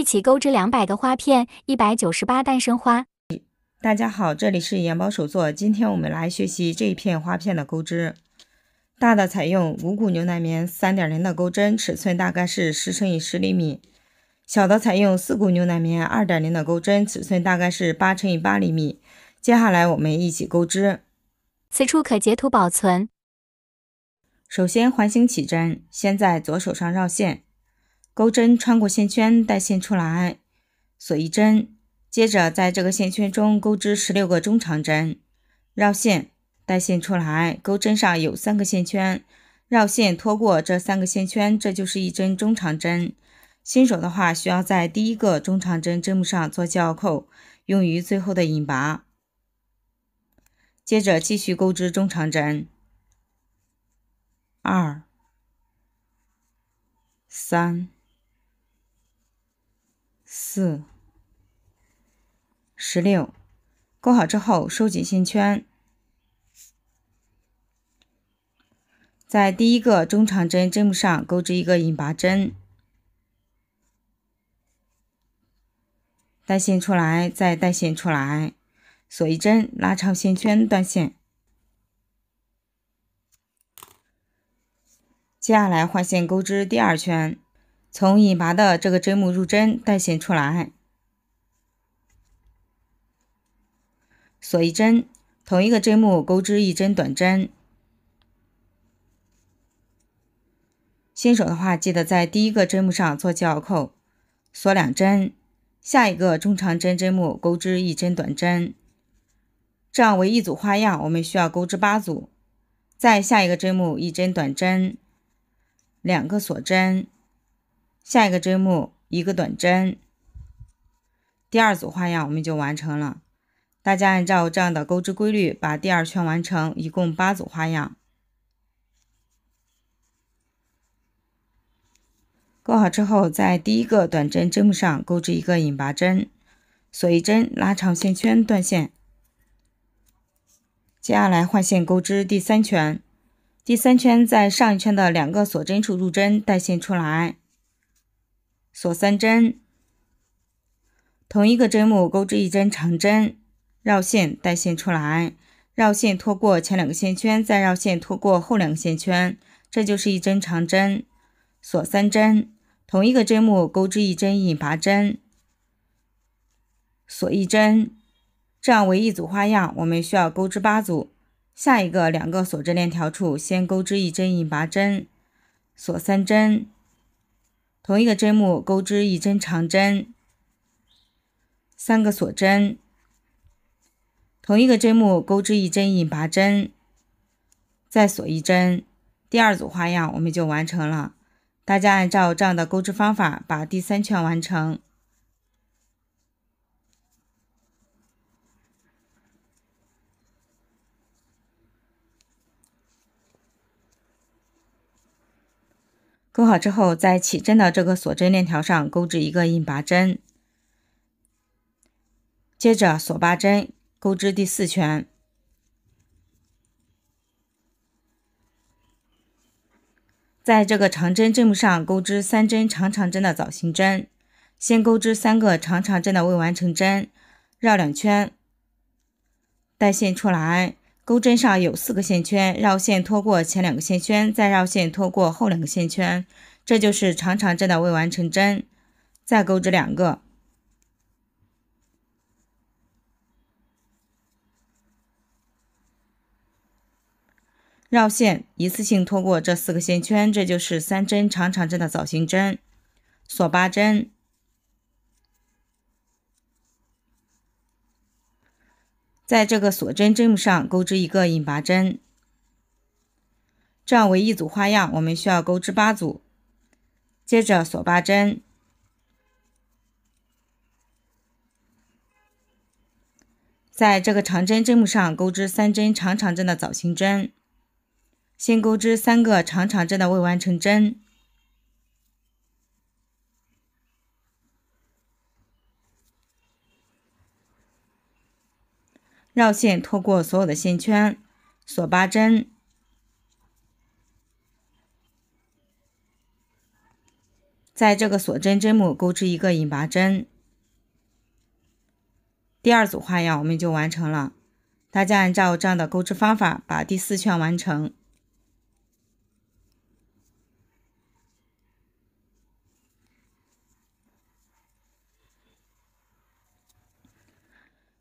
一起钩织两百个花片，一百九十八诞生花。大家好，这里是元宝手作，今天我们来学习这一片花片的钩织。大的采用五股牛奶棉，三点零的钩针，尺寸大概是十乘以十厘米；小的采用四股牛奶棉，二点零的钩针，尺寸大概是八乘以八厘米。接下来我们一起钩织，此处可截图保存。首先环形起针，先在左手上绕线。钩针穿过线圈，带线出来，锁一针。接着在这个线圈中钩织十六个中长针，绕线带线出来，钩针上有三个线圈，绕线拖过这三个线圈，这就是一针中长针。新手的话，需要在第一个中长针针目上做号扣，用于最后的引拔。接着继续钩织中长针，二三。四十六，钩好之后收紧线圈，在第一个中长针针目上钩织一个引拔针，带线出来，再带线出来，锁一针，拉长线圈断线。接下来换线钩织第二圈。从引拔的这个针目入针，带线出来，锁一针，同一个针目钩织一针短针。新手的话，记得在第一个针目上做记号扣，锁两针。下一个中长针针目钩织一针短针，这样为一组花样，我们需要钩织八组。再下一个针目一针短针，两个锁针。下一个针目一个短针，第二组花样我们就完成了。大家按照这样的钩织规律，把第二圈完成，一共八组花样。钩好之后，在第一个短针针目上钩织一个引拔针，锁一针，拉长线圈断线。接下来换线钩织第三圈，第三圈在上一圈的两个锁针处入针带线出来。锁三针，同一个针目钩织一针长针，绕线带线出来，绕线拖过前两个线圈，再绕线拖过后两个线圈，这就是一针长针。锁三针，同一个针目钩织一针引拔针，锁一针，这样为一组花样，我们需要钩织八组。下一个两个锁针链条处，先钩织一针引拔针，锁三针。同一个针目钩织一针长针，三个锁针。同一个针目钩织一针引拔针，再锁一针。第二组花样我们就完成了。大家按照这样的钩织方法把第三圈完成。钩好之后，在起针的这个锁针链条上钩织一个引拔针，接着锁拔针，钩织第四圈。在这个长针针目上钩织三针长长针的枣形针，先钩织三个长长针的未完成针，绕两圈，带线出来。钩针上有四个线圈，绕线拖过前两个线圈，再绕线拖过后两个线圈，这就是长长针的未完成针。再钩织两个，绕线一次性拖过这四个线圈，这就是三针长长针的枣形针，锁八针。在这个锁针针目上钩织一个引拔针，这样为一组花样，我们需要钩织八组，接着锁八针。在这个长针针目上钩织三针长长针的枣形针，先钩织三个长长针的未完成针。绕线，拖过所有的线圈，锁八针。在这个锁针针目钩织一个引拔针。第二组花样我们就完成了，大家按照这样的钩织方法把第四圈完成。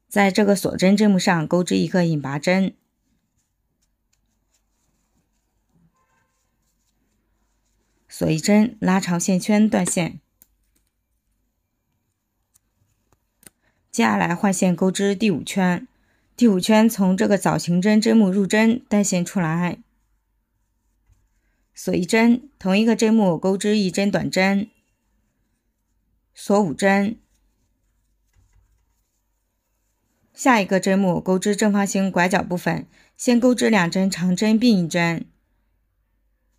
在这个锁针针目上钩织一个引拔针，锁一针，拉长线圈断线。接下来换线钩织第五圈，第五圈从这个枣形针针目入针，带线出来，锁一针，同一个针目钩织一针短针，锁五针。下一个针目，钩织正方形拐角部分，先钩织两针长针并一针，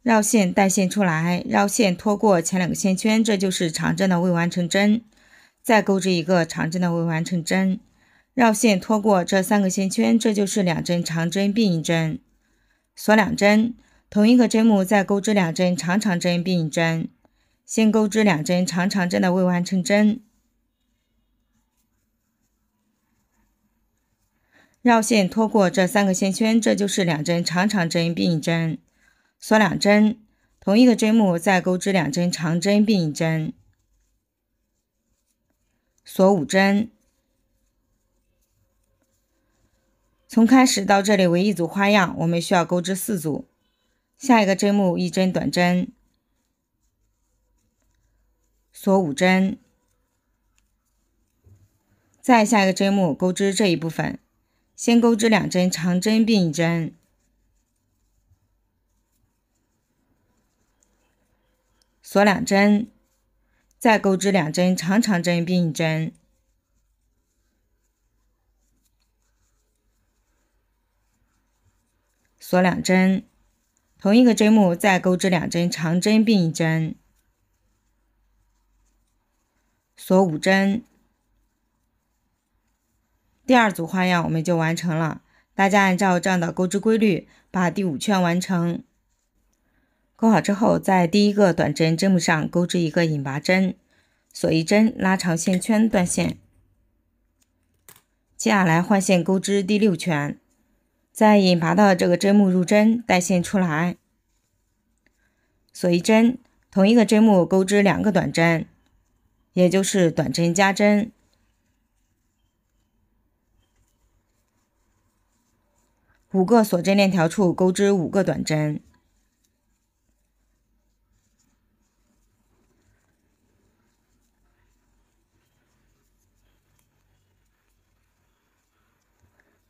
绕线带线出来，绕线拖过前两个线圈，这就是长针的未完成针。再钩织一个长针的未完成针，绕线拖过这三个线圈，这就是两针长针并一针，锁两针。同一个针目，再钩织两针长长针并一针，先钩织两针长长针的未完成针。绕线拖过这三个线圈，这就是两针长长针并一针，锁两针。同一个针目再钩织两针长针并一针，锁五针。从开始到这里为一组花样，我们需要钩织四组。下一个针目一针短针，锁五针。再下一个针目钩织这一部分。先钩织两针长针并一针，锁两针，再钩织两针长长针并一针，锁两针，同一个针目再钩织两针长针并一针，锁五针。第二组花样我们就完成了，大家按照这样的钩织规律把第五圈完成，钩好之后，在第一个短针针目上钩织一个引拔针，锁一针，拉长线圈断线。接下来换线钩织第六圈，在引拔的这个针目入针带线出来，锁一针，同一个针目钩织两个短针，也就是短针加针。五个锁针链条处钩织五个短针，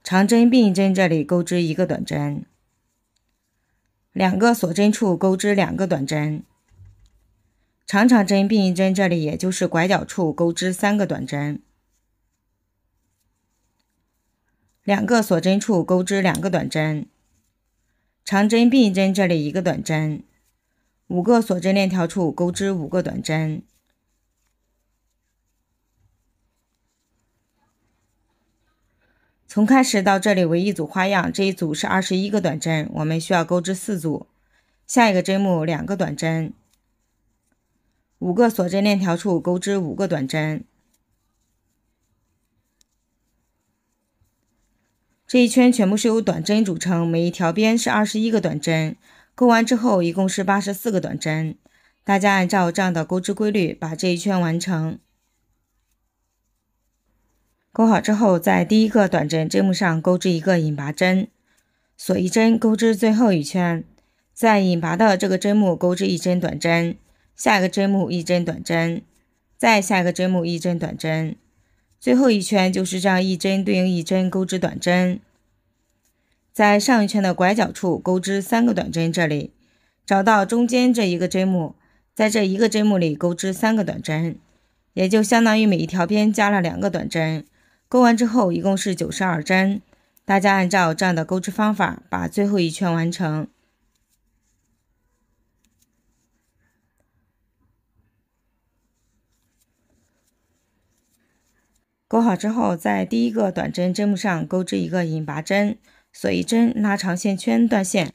长针并一针这里钩织一个短针，两个锁针处钩织两个短针，长长针并一针这里也就是拐角处钩织三个短针。两个锁针处钩织两个短针，长针并针这里一个短针，五个锁针链条处钩织五个短针。从开始到这里为一组花样，这一组是二十一个短针，我们需要钩织四组。下一个针目两个短针，五个锁针链条处钩织五个短针。这一圈全部是由短针组成，每一条边是二十一个短针，钩完之后一共是八十四个短针。大家按照这样的钩织规律把这一圈完成。钩好之后，在第一个短针针目上钩织一个引拔针，锁一针，钩织最后一圈。在引拔的这个针目钩织一针短针，下一个针目一针短针，再下一个针目一针短针。最后一圈就是这样，一针对应一针钩织短针，在上一圈的拐角处钩织三个短针。这里找到中间这一个针目，在这一个针目里钩织三个短针，也就相当于每一条边加了两个短针。钩完之后一共是九十二针，大家按照这样的钩织方法把最后一圈完成。钩好之后，在第一个短针针目上钩织一个引拔针，锁一针，拉长线圈断线。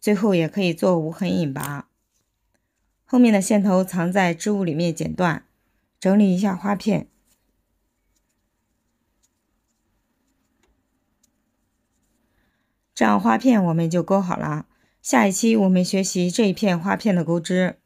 最后也可以做无痕引拔，后面的线头藏在织物里面剪断，整理一下花片，这样花片我们就钩好了。下一期我们学习这一片花片的钩织。